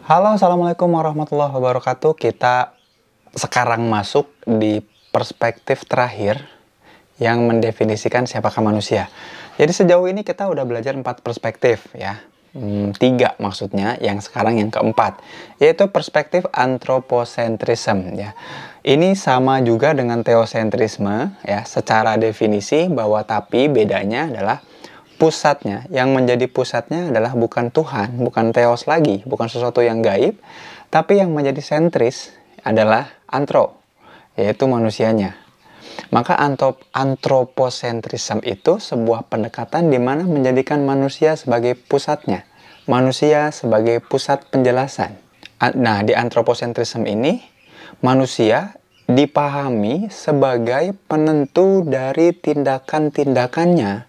Halo, assalamualaikum warahmatullahi wabarakatuh. Kita sekarang masuk di perspektif terakhir yang mendefinisikan siapakah manusia. Jadi sejauh ini kita udah belajar empat perspektif ya. Hmm, tiga maksudnya, yang sekarang yang keempat, yaitu perspektif antroposentrisme. ya. Ini sama juga dengan teosentrisme ya, secara definisi bahwa tapi bedanya adalah pusatnya, yang menjadi pusatnya adalah bukan Tuhan, bukan Theos lagi, bukan sesuatu yang gaib, tapi yang menjadi sentris adalah antro, yaitu manusianya. Maka antrop antroposentrism itu sebuah pendekatan di mana menjadikan manusia sebagai pusatnya, manusia sebagai pusat penjelasan. Nah, di antroposentrism ini manusia dipahami sebagai penentu dari tindakan-tindakannya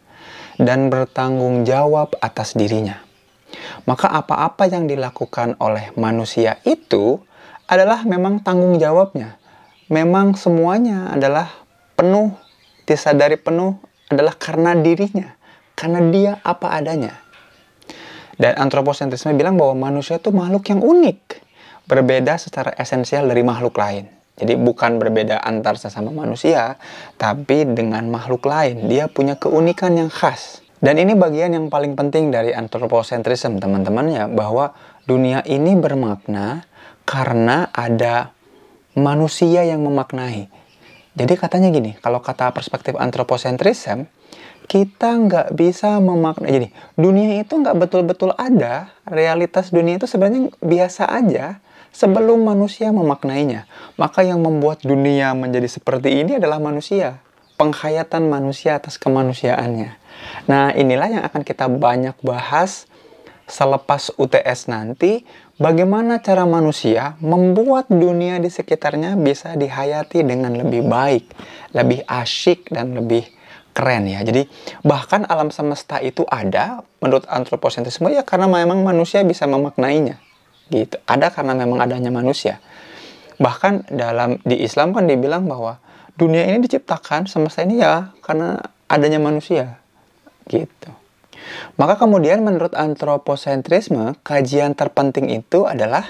dan bertanggung jawab atas dirinya. Maka apa-apa yang dilakukan oleh manusia itu adalah memang tanggung jawabnya. Memang semuanya adalah penuh, disadari penuh adalah karena dirinya. Karena dia apa adanya. Dan antroposentrisme bilang bahwa manusia itu makhluk yang unik. Berbeda secara esensial dari makhluk lain. Jadi bukan berbeda antar sesama manusia, tapi dengan makhluk lain. Dia punya keunikan yang khas. Dan ini bagian yang paling penting dari antroposentrisme, teman-teman ya bahwa dunia ini bermakna karena ada manusia yang memaknai. Jadi katanya gini, kalau kata perspektif antroposentrisme, kita nggak bisa memaknai. Jadi dunia itu nggak betul-betul ada, realitas dunia itu sebenarnya biasa aja sebelum manusia memaknainya. Maka yang membuat dunia menjadi seperti ini adalah manusia, penghayatan manusia atas kemanusiaannya. Nah, inilah yang akan kita banyak bahas selepas UTS nanti, bagaimana cara manusia membuat dunia di sekitarnya bisa dihayati dengan lebih baik, lebih asyik, dan lebih keren ya. Jadi bahkan alam semesta itu ada menurut antroposentrisme ya karena memang manusia bisa memaknainya. Gitu. Ada karena memang adanya manusia. Bahkan dalam di Islam kan dibilang bahwa dunia ini diciptakan semesta ini ya karena adanya manusia Gitu. Maka kemudian menurut antroposentrisme, kajian terpenting itu adalah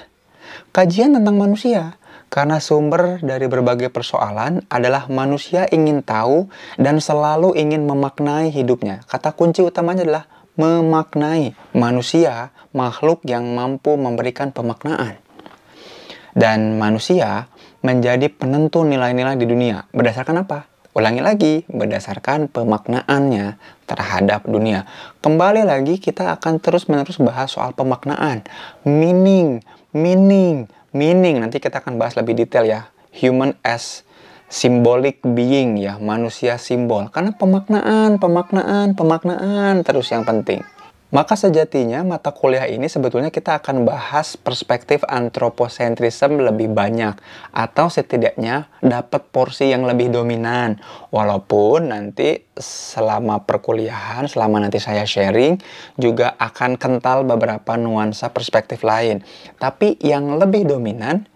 kajian tentang manusia. Karena sumber dari berbagai persoalan adalah manusia ingin tahu dan selalu ingin memaknai hidupnya. Kata kunci utamanya adalah memaknai manusia, makhluk yang mampu memberikan pemaknaan. Dan manusia menjadi penentu nilai-nilai di dunia. Berdasarkan apa? Ulangi lagi, berdasarkan pemaknaannya terhadap dunia. Kembali lagi, kita akan terus-menerus bahas soal pemaknaan. Meaning, meaning, meaning. Nanti kita akan bahas lebih detail ya. Human as symbolic being ya, manusia simbol. Karena pemaknaan, pemaknaan, pemaknaan terus yang penting. Maka sejatinya mata kuliah ini sebetulnya kita akan bahas perspektif antroposentrisme lebih banyak atau setidaknya dapat porsi yang lebih dominan. Walaupun nanti selama perkuliahan, selama nanti saya sharing juga akan kental beberapa nuansa perspektif lain. Tapi yang lebih dominan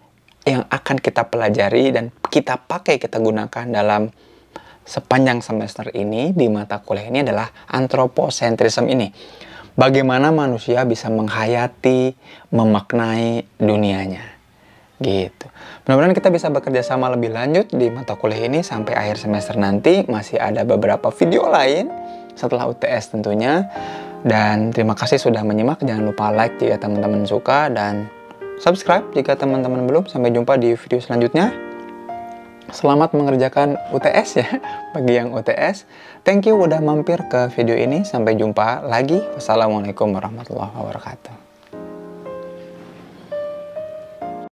yang akan kita pelajari dan kita pakai, kita gunakan dalam sepanjang semester ini di mata kuliah ini adalah antroposentrisme ini bagaimana manusia bisa menghayati, memaknai dunianya. Gitu. Mudah-mudahan kita bisa bekerja sama lebih lanjut di mata kuliah ini sampai akhir semester nanti. Masih ada beberapa video lain setelah UTS tentunya. Dan terima kasih sudah menyimak. Jangan lupa like jika teman-teman suka dan subscribe jika teman-teman belum. Sampai jumpa di video selanjutnya. Selamat mengerjakan UTS ya bagi yang UTS. Thank you udah mampir ke video ini. Sampai jumpa lagi. Wassalamualaikum warahmatullahi wabarakatuh.